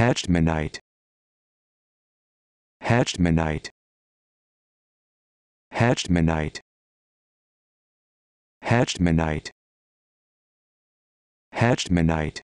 hatched manite hatched manite hatched manite hatched manite hatched manite